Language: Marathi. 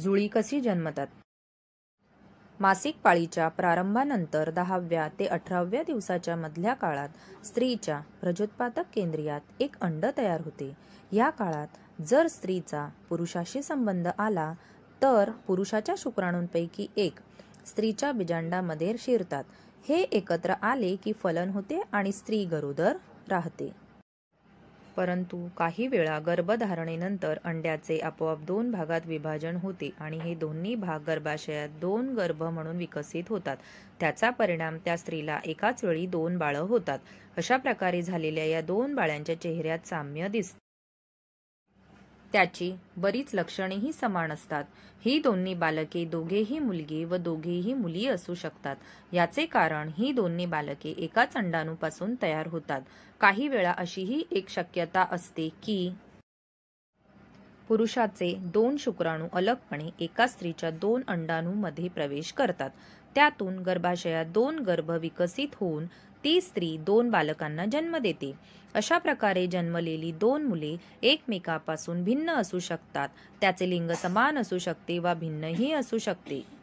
जुळी कशी जन्मतात मासिक पाळीच्या प्रारंभानंतर दहाव्या ते अठराव्या दिवसाच्या मधल्या काळात स्त्रीच्या प्रजोत्पादक केंद्रियात एक अंड तयार होते या काळात जर स्त्रीचा पुरुषाशी संबंध आला तर पुरुषाच्या शुक्राणूंपैकी एक स्त्रीच्या बिजांडामध्ये शिरतात हे एकत्र आले की फलन होते आणि स्त्री गरोदर राहते परंतु काही वेळा गर्भधारणेनंतर अंड्याचे आपोआप दोन भागात विभाजन होते आणि हे दोन्ही भाग गर्भाशयात दोन गर्भ म्हणून विकसित होतात त्याचा परिणाम त्या स्त्रीला एकाच वेळी दोन बाळं होतात अशा प्रकारे झालेल्या या दोन बाळांच्या चेहऱ्यात साम्य दिसते त्याची बरीच लक्षणेही समान असतात ही दोन्ही बालके दोघेही मुलगी व दोघेही मुली असू शकतात याचे कारण ही दोन्ही बालके एकाच अंडाणूपासून तयार होतात काही वेळा अशीही एक शक्यता असते की पुरुषाचे दोन शुक्राणू अलगपणे एका स्त्रीच्या दोन अंडाणूमध्ये प्रवेश करतात त्यातून गर्भाशयात दोन गर्भ विकसित होऊन ती स्त्री दोन बालकांना जन्म देते अशा प्रकारे जन्मलेली दोन मुले एकमेकापासून भिन्न असू शकतात त्याचे लिंग समान असू शकते वा भिन्नही असू शकते